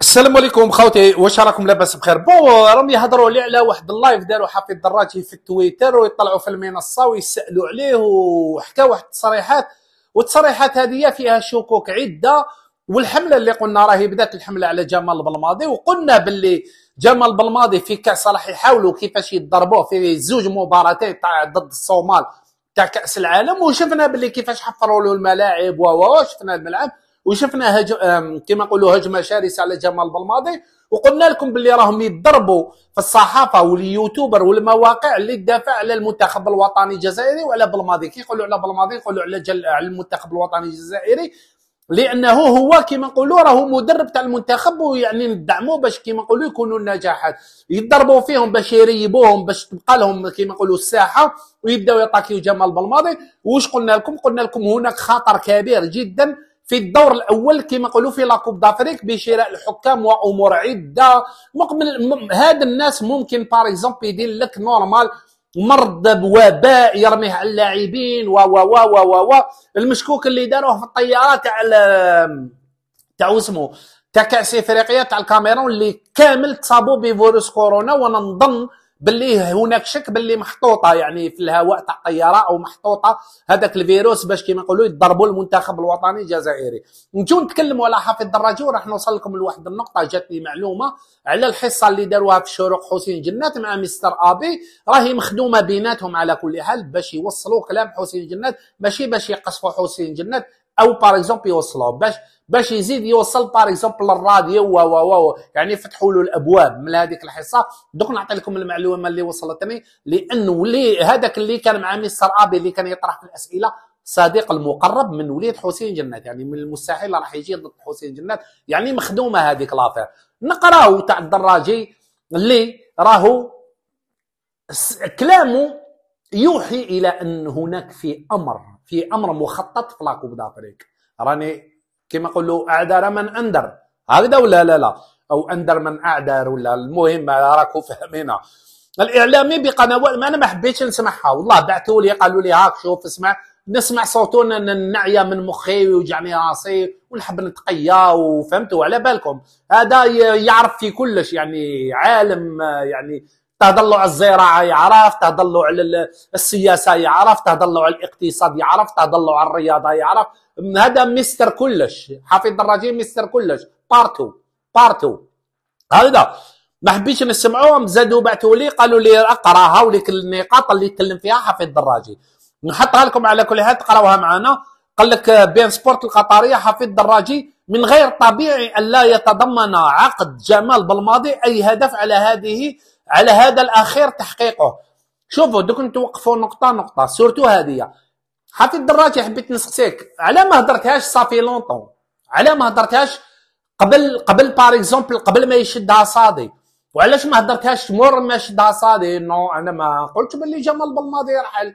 السلام عليكم خوتي واش راكم لاباس بخير بون راهم يهضروا لي على واحد اللايف داروا حفيظ الدراجي في التويتر ويطلعوا في المنصه ويسالوا عليه وحكى واحد التصريحات والتصريحات هذه فيها شكوك عده والحمله اللي قلنا راهي بدات الحمله على جمال بلماضي وقلنا باللي جمال بلماضي في كاس راح يحاولوا كيفاش يضربوه في زوج مباراتين تاع ضد الصومال تاع كاس العالم وشفنا باللي كيفاش حفروا له الملاعب و شفنا الملعب وشفنا هج... كما نقولوا هجمه شرسه على جمال بلماضي وقلنا لكم باللي راهم يضربوا في الصحافه واليوتيوبر والمواقع اللي تدافع على المنتخب الوطني الجزائري وعلى بلماضي كي يقولوا على بلماضي يقولوا على جل... على المنتخب الوطني الجزائري لانه هو كيما نقولوا راهو مدرب تاع المنتخب ويعني ندعموه باش كيما نقولوا يكونوا النجاحات يضربوا فيهم باش يريبوهم باش تبقى لهم كيما نقولوا الساحه ويبداو يطاكيو جمال بالماضي واش قلنا لكم قلنا لكم هناك خطر كبير جدا في الدور الاول كما نقولوا في لاكوب دافريك بشراء الحكام وامور عده مقبل هذا الناس ممكن بار اكزومبل يدير لك نورمال مرض بوباء يرميه على اللاعبين و و و و و المشكوك اللي داروه في الطياره تاع تاع اسمه تاع كاس افريقيا تاع الكاميرون اللي كامل تصابوا بفيروس كورونا وانا نظن باللي هناك شك باللي محطوطه يعني في الهواء تاع الطياره او محطوطه هذاك الفيروس باش كيما يقولوا يضربوا المنتخب الوطني الجزائري نجيو نتكلموا على حافظ الدراجي وراح نوصل لكم لواحد النقطه جاتني معلومه على الحصه اللي داروها في شروق حسين جنات مع مستر ابي راهي مخدومه بيناتهم على كل حال باش يوصلوا كلام حسين جنات ماشي باش يقصفوا حسين جنات او بار اكزومبل يوصلو باش باش يزيد يوصل بار اكزومبل للراديو و و و يعني فتحوا له الابواب من هذيك الحصه دوك نعطي لكم المعلومه اللي وصلتني لانه اللي هذاك اللي كان مع مستر ابي اللي كان يطرح في الاسئله صديق المقرب من وليد حسين جنات يعني من المستحيل راح يجي ضد حسين جنات يعني مخدومه هذيك لافير نقراو تاع الدراجي اللي راهو كلامه يوحي الى ان هناك في امر في امر مخطط في لاكوب دافريك راني كما نقولوا اعذر من اندر هكذا ولا لا لا او اندر من اعذر ولا المهم راكم فهمينا الاعلامي بقنوات ما انا ما حبيتش نسمعها والله بعثوا لي قالوا لي هاك شوف اسمع نسمع صوتو نعيا من مخي ويوجعني راسي ونحب نتقيا وفهمتوا على بالكم هذا يعرف في كلش يعني عالم آه، يعني تهضلوا على الزراعه يعرف تهضلوا على السياسه يعرف تهضلوا على الاقتصاد يعرف تهضلوا على الرياضه يعرف هذا مستر كلش حفيظ الدراجي مستر كلش بارتو بارتو هذا ما حبيتش نسمعوهم زادوا بعثوا لي قالوا لي اقرا هاوليك النقاط اللي يتكلم فيها حفيظ الدراجي نحطها لكم على كل حال تقراوها معنا قال لك بين سبورت القطريه حفيظ الدراجي من غير طبيعي ان لا يتضمن عقد جمال بالماضي اي هدف على هذه على هذا الاخير تحقيقه شوفوا دوك نتوقفوا نقطه نقطه سورتو هذه حتى الدراجه حبيت نسقسيك على ما هضرتهاش صافي لونطون على ما هضرتهاش قبل قبل بار اكزومبل قبل ما يشدها صادي وعلاش ما هضرتهاش مور ما شدها صادي نو انا ما قلت باللي جمال بالماضي رحل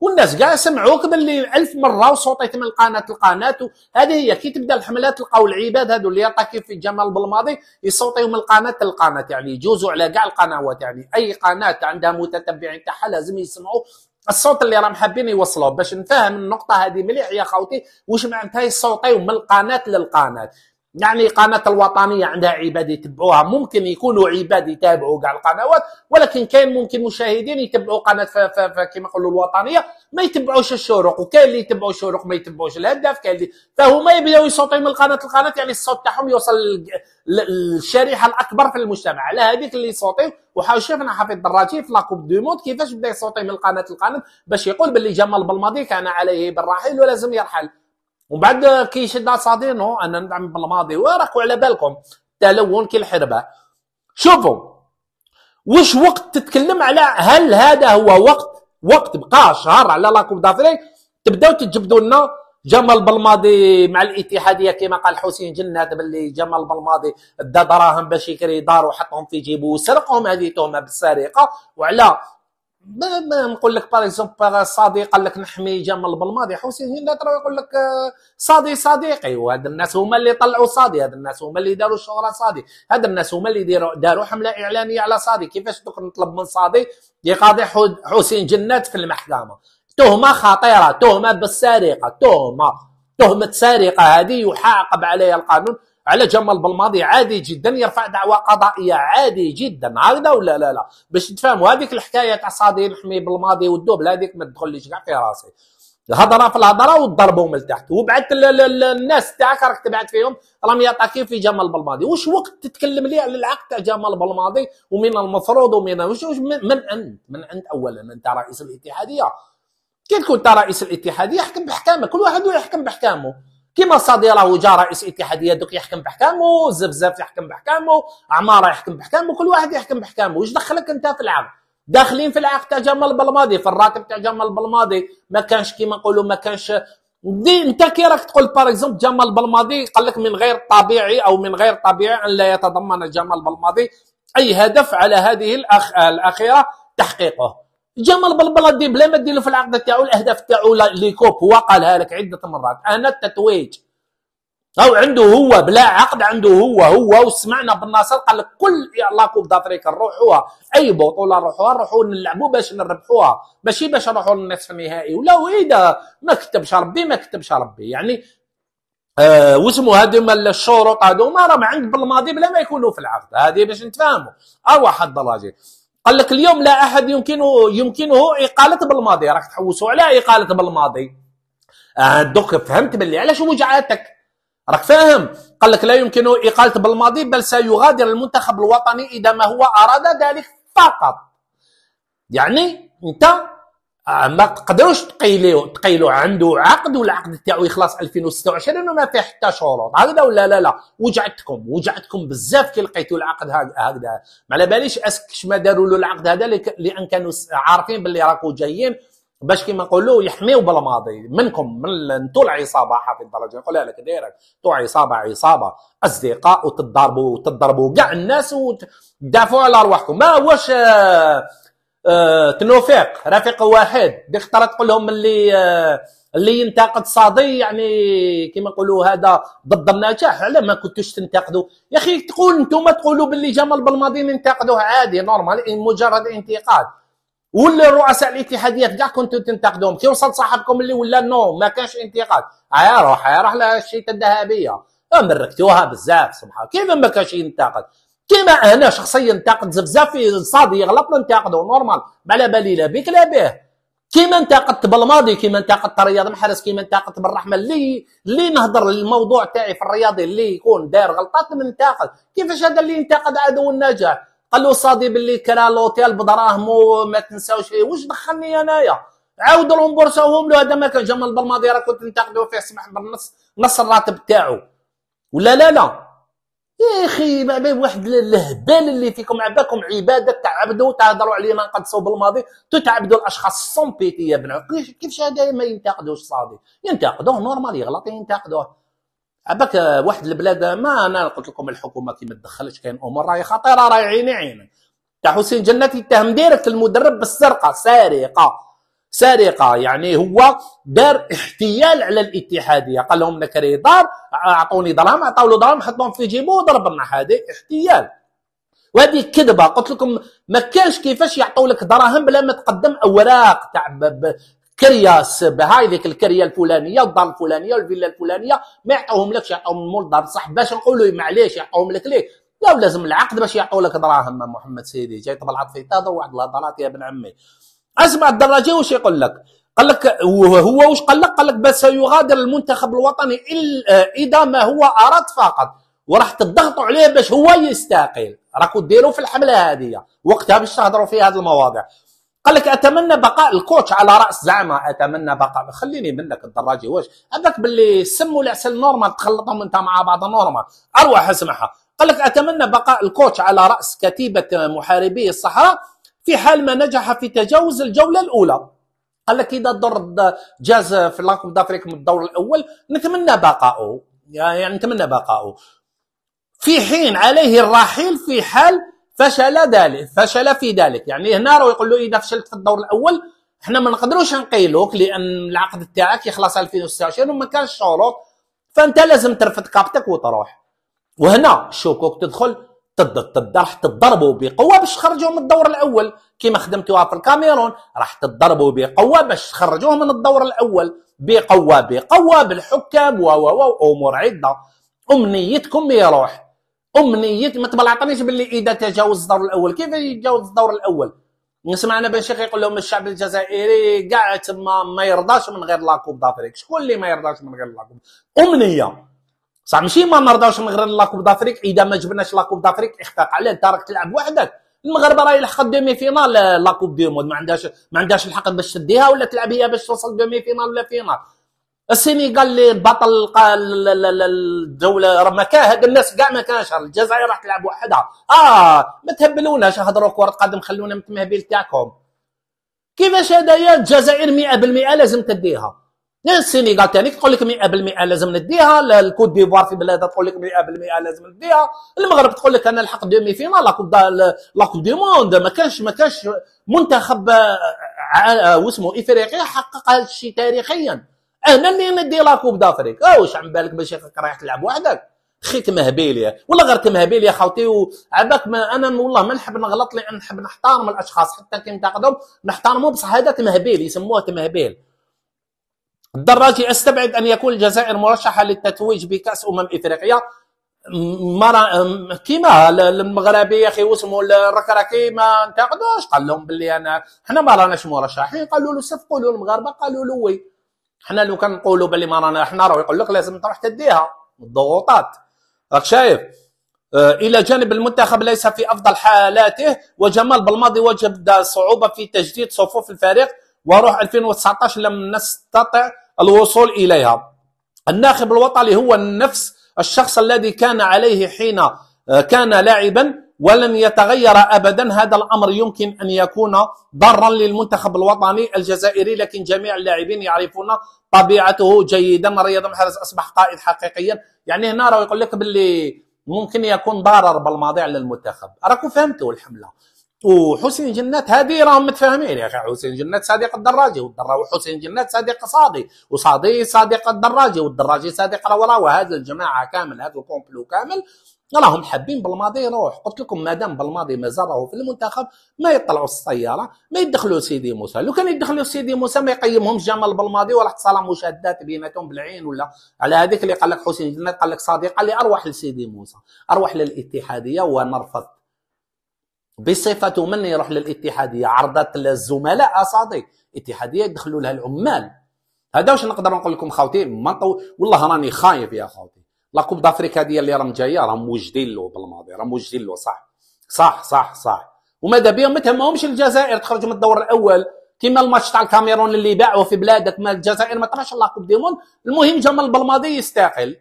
والناس كاع سمعوك باللي ألف مره وصوتيت من قناه القناه هذه هي كي تبدا الحملات تلقاو العباد هذو اللي يطاكي في جمال بالماضي يصوتيو من القناه للقناه يعني يجوزوا على كاع القنوات يعني اي قناه عندها متتبعين تاعها لازم يسمعوا الصوت اللي راهم حابين يوصلوه باش نفهم النقطه هذه مليح يا خوتي واش معناتها يصوتيو من القناه للقناه يعني قناة الوطنية عندها عباد يتبعوها ممكن يكونوا عباد يتابعوا كاع القنوات ولكن كاين ممكن مشاهدين يتبعوا قناة كما نقولوا الوطنية ما يتبعوش الشروق وكاين اللي يتبعوا الشروق ما يتبعوش الهداف كاين اللي فهما يبداو يصوتوا من القناة القناة يعني الصوت تاعهم يوصل للشريحة الأكبر في المجتمع على هذيك اللي يصوتوا وحاول شفنا حفيظ الدراجي في لاكوب دو موند كيفاش بدا يصوتي من القناة القناة باش يقول باللي جمال بالماضي كان عليه بالرحيل ولازم يرحل ومن بعد كي يشد صادينو انا ندعم بالماضي وراكو على بالكم تلون كي الحربه شوفوا وش وقت تتكلم على هل هذا هو وقت وقت بقى شهر على لاكوب دافري تبداو تجبدوا لنا جمال بالماضي مع الاتحاديه كما قال حسين جنات باللي جمال بالماضي دا دراهم باش يكري دار وحطهم في جيبه وسرقهم هذه تهمه بالسرقه وعلى ما نقول لك باغ اكزومبل صديق قال لك نحمي جمال بالماضي حسين هنا ترى يقول لك آه، صادي صديقي وهاد الناس هما اللي طلعوا صادي هاد الناس هما اللي داروا الشهره صادي هاد الناس هما اللي داروا داروا حمله اعلانيه على صادي كيفاش دوك نطلب من صادي يقاضي حسين جنات في المحكمه تهمه خطيره تهمه بالسرقه تهمه تهمه سرقه هذه يحاقب عليها القانون على جمال بالماضي عادي جدا يرفع دعوى قضائيه عادي جدا هكذا ولا لا لا باش تفهموا هذيك الحكايه تاع صادي محمي بالماضي والدوبل هذيك ما تدخلليش كاع في راسي الهضره في الهضره والضربه من تحت وبعث الناس تاعك راك تبعت فيهم راهم ياتاكي في جمال بالماضي واش وقت تتكلم لي على العقد تاع جمال بالماضي ومن المفروض ومن وش من, من انت من انت اولا انت رئيس الاتحاديه كي تكون انت رئيس الاتحاديه احكم باحكامك كل واحد يحكم بحكامه كيما صادي راهو جا رئيس اتحاديه دوك يحكم باحكامه زفزاف يحكم باحكامه عماره يحكم باحكامه كل واحد يحكم باحكامه واش دخلك انت في العقد داخلين في العقد تاع جمال بلماضي في الراتب تاع جمال بلماضي ما كانش كيما نقولوا ما كانش دي انت كي راك تقول باغ جمال بلماضي قال لك من غير طبيعي او من غير طبيعي ان لا يتضمن جمال بلماضي اي هدف على هذه الأخ... الاخيره تحقيقه جا من البلبله دي بلا ما دير له في العقد تاعو الاهداف تاعو لي كوب هو قالها لك عده مرات انا التتويج او عنده هو بلا عقد عنده هو هو وسمعنا بالناصر قال لك كل لا كوب دافريكا نروحوها اي بطوله نروحوها نروحوا نلعبوا باش نربحوها ماشي باش نروحوا للنصف النهائي ولا واذا ما كتبش ربي ما كتبش ربي يعني آه واسمو هذوما الشروط هذوما راهم عند بالماضي بلا ما يكونوا في العقد هذه باش نتفاهموا اروح حد الراجل قال لك اليوم لا احد يمكنه يمكنه اقالته بالماضي راك تحوسوا على اقالته بالماضي آه دوك فهمت باللي علاش وجعاتك راك فاهم قال لك لا يمكنه اقالته بالماضي بل سيغادر المنتخب الوطني اذا ما هو اراد ذلك فقط يعني انت ما تقدروش تقيلوا تقيلوا عنده عقد والعقد تاعو يخلص 2026 وما فيه حتى شروط هكذا ولا لا لا وجعتكم وجعتكم بزاف كي لقيتوا العقد هكذا ما على باليش اسك ما داروا له العقد هذا لان كانوا عارفين باللي راكو جايين باش كيما نقولوا يحميو بالماضي منكم من انتو العصابه حافظ الدرجه نقولها لك دايرك تو عصابه عصابه اصدقاء وتضربوا وتضربوا كاع الناس وتدافعوا على ارواحكم ما واش آه آه، تنوفيق رفيق واحد ديك تقول لهم اللي آه، اللي ينتقد صادي يعني كما نقولوا هذا ضد النجاح على ما كنتوش تنتقدوا يا اخي تقول انتم تقولوا باللي جمال بالماضي ننتقدوه عادي نورمال مجرد انتقاد ولا رؤساء الاتحاديات كاع كنتوا تنتقدوهم كي وصل صاحبكم اللي ولا نو ما كانش انتقاد عا روح عيا روح للشيطه الذهبيه مركتوها بزاف سبحان كيف ما كانش ينتقد كيما انا شخصيا انتقد بزاف في صادي يغلط ننتقدو نورمال ما على بالي لا بك لا به كيما انتقدت بالماضي كيما انتقدت رياض محرز كيما انتقدت بالرحمه اللي اللي نهضر الموضوع تاعي في الرياضي اللي يكون داير غلطات من انتقد كيفاش هذا اللي ينتقد عدو النجاح قال له صادي باللي كرا لوتيل بدراهمو ما تنساوش واش دخلني انايا عاودوا لهم له هذا ما كان جمال بالماضي راه كنت ننتقدوا فيه سمح بالنص نص الراتب تاعو ولا لا لا يا اخي واحد الهبال اللي فيكم عباكم عباده تعبدوا تهضروا علينا ما نقدسوا بالماضي تتعبدوا الاشخاص سون بيتي يا بن كيفاش كيفاش هذا ما ينتقدوش صادي ينتقدوه نورمال يغلط ينتقدوه عباك واحد البلاد ما انا قلت لكم الحكومه كي ما تدخلش كاين امور راهي خطيره راهي عيني عينك تاع حسين جنات يتهم ديريكت المدرب بالسرقه سارقه سرقه يعني هو دار احتيال على الاتحاديه قال لهم انا كريه دار اعطوني دراهم عطاو له دراهم حطهم في جيبه وضرب النح هذه احتيال وهذه كذبه قلت لكم ما كانش كيفاش يعطوا لك دراهم بلا ما تقدم اوراق تاع كريه بهاي ذيك الكريه الفلانيه الدار الفلانيه والفيلا الفلانيه ما يعطوهم لكش يعطوهم مول دار صح باش نقولوا معليش يعطوهم لك ليه لا لازم العقد باش يعطوا لك دراهم محمد سيدي جاي تبلعط في تهضر واحد الهضرات يا ابن عمي اسمع الدراجي واش يقول لك قال لك وهو واش قال لك قال لك بس سيغادر المنتخب الوطني آه، اذا ما هو اراد فقط وراح تضغطوا عليه باش هو يستقيل راكو ديروا في الحمله هذه وقتها باش تهضروا في هذه المواضيع قال لك اتمنى بقاء الكوتش على راس زعما اتمنى بقاء خليني منك الدراجي واش هذاك باللي السم والعسل نورمال تخلطهم انت مع بعض نورمال اروح اسمعها قال لك اتمنى بقاء الكوتش على راس كتيبه محاربي الصحراء في حال ما نجح في تجاوز الجوله الاولى قال لك اذا الدور جاز في لاكوب دافريك من الدور الاول نتمنى بقاؤه يعني نتمنى بقاؤه في حين عليه الرحيل في حال فشل ذلك فشل في ذلك يعني هنا راه يقول له اذا فشلت في الدور الاول احنا ما نقدروش نقيلوك لان العقد تاعك يخلص 2026 وما كانش شروط فانت لازم ترفد كابتك وتروح وهنا الشكوك تدخل راح تضربوا بقوه باش تخرجوا من الدور الاول كما خدمتوها في الكاميرون راح تضربوا بقوه باش تخرجوهم من الدور الاول بقوه بقوه بالحكام و و و امور عده امنيتكم يروح امنيه ما تبلعطنيش باللي اذا تجاوز الدور الاول كيف يتجاوز الدور الاول انا بن شيخ يقول لهم الشعب الجزائري كاع تما ما يرضاش من غير لاكوب دافريك شكون اللي ما يرضاش من غير لاكوب امنيه صح ماشي ما نرضاوش من غير لاكوب دافريك اذا ما جبناش لاكوب دافريك اختاق عليه تارك تلعب وحدك المغرب راه يلحق دومي فينال لاكوب دي مود ما عندهاش ما عندهاش الحق باش تديها ولا تلعب هي باش توصل دومي فينال ولا فينال السينيغال اللي بطل الدوله راه ما كان هاد الناس كاع ما كانش الجزائر راح تلعب وحدها اه ما تهبلوناش هضروا كره قدم خلونا متمهبل تاعكم كيفاش هذايا الجزائر 100% لازم تديها السينيغال تاني يعني تقول لك 100% لازم نديها الكوت ديفوار في بلادها تقول لك 100% لازم نديها المغرب تقول لك انا نلحق دومي فينال لاكوب دي موند ما كانش ما كانش منتخب آه، آه، آه، واسمه افريقيا حقق الشيء تاريخيا انا اللي ندي لاكوب دافريك اه واش عم بالك باش رايح تلعب وحدك خيك مهبيليا ولا غير مهبيليا يا خوتي وعباك ما انا والله ما نحب نغلط لان نحب نحترم الاشخاص حتى كي نتاقدهم نحترمهم بصح هذا تمهبيل يسموه تمهبيل الدراجي استبعد ان يكون الجزائر مرشحه للتتويج بكاس امم افريقيا مرا كيما المغربي يا اخي واسمو الركراكي ما انتقدوش قال لهم باللي انا حنا ما راناش مرشحين قالوا له صفقوا له المغاربه قالوا له وي حنا لو كان نقولوا باللي ما رانا حنا راه يقول لك لازم تروح تديها الضغوطات راك شايف آه، الى جانب المنتخب ليس في افضل حالاته وجمال بالماضي وجد صعوبه في تجديد صفوف الفريق وروح 2019 لم نستطع الوصول إليها الناخب الوطني هو النفس الشخص الذي كان عليه حين آه، كان لاعبا ولن يتغير ابدا هذا الامر يمكن ان يكون ضرا للمنتخب الوطني الجزائري لكن جميع اللاعبين يعرفون طبيعته جيدا رياض محرز اصبح قائد حقيقيا يعني هنا راه يقول لك باللي ممكن يكون ضرر بالماضي على المنتخب راكم فهمتوا الحمله وحسين جنات هذه راهم متفاهمين يا اخي حسين جنات صديق الدراجي وحسين جنات صديق صادي وصادي صديق الدراجي والدراجي صديق روراوه وهذا الجماعه كامل هذا الكومبلو كامل راهم حابين بالماضي يروح قلت لكم ما دام بالماضي مازال راهو في المنتخب ما يطلعوا السياره ما يدخلوا سيدي موسى لو كان يدخلوا سيدي موسى ما يقيمهمش جمال بالماضي ولا حصل مشادات بيناتهم بالعين ولا على هذيك اللي قال لك حسين جنات قال لك قال اللي اروح لسيدي موسى اروح للاتحاديه ونرفض بصفته من يروح للاتحاديه عرضت للزملاء اصادي اتحاديه يدخلوا لها العمال هذا واش نقدر نقول لكم خاوتي ما طو... والله راني خايف يا خاوتي لا كوب دافريكا ديال اللي راهم جايه راهم موجدين له بالماضي راهم موجدين له صح صح صح صح وماذا بهم ما تهمهمش الجزائر تخرج من الدور الاول كيما الماتش تاع الكاميرون اللي باعوه في بلادك ما الجزائر ما طراش لا كوب دي المهم جمال بالماضي يستاهل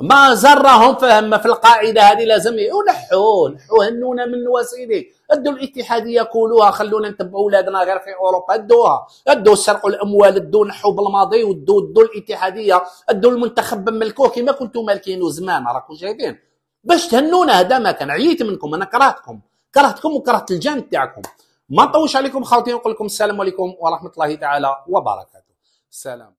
ما زرهم فهم في القاعده هذه لازم نحوه نحوا هنونا من وسيله ادوا الاتحاديه كلوها خلونا نتبعوا ولادنا غير في اوروبا ادوها ادوا سرقوا الاموال ادوا نحوا بالماضي ودوا ادوا الاتحاديه ادوا المنتخب ملكوه كما كنتم مالكين زمان راكم شايفين باش تهنونا هذا ما كان عييت منكم انا كرهتكم كرهتكم وكرهت الجان تاعكم ما نطولش عليكم خالتي نقول لكم السلام عليكم ورحمه الله تعالى وبركاته سلام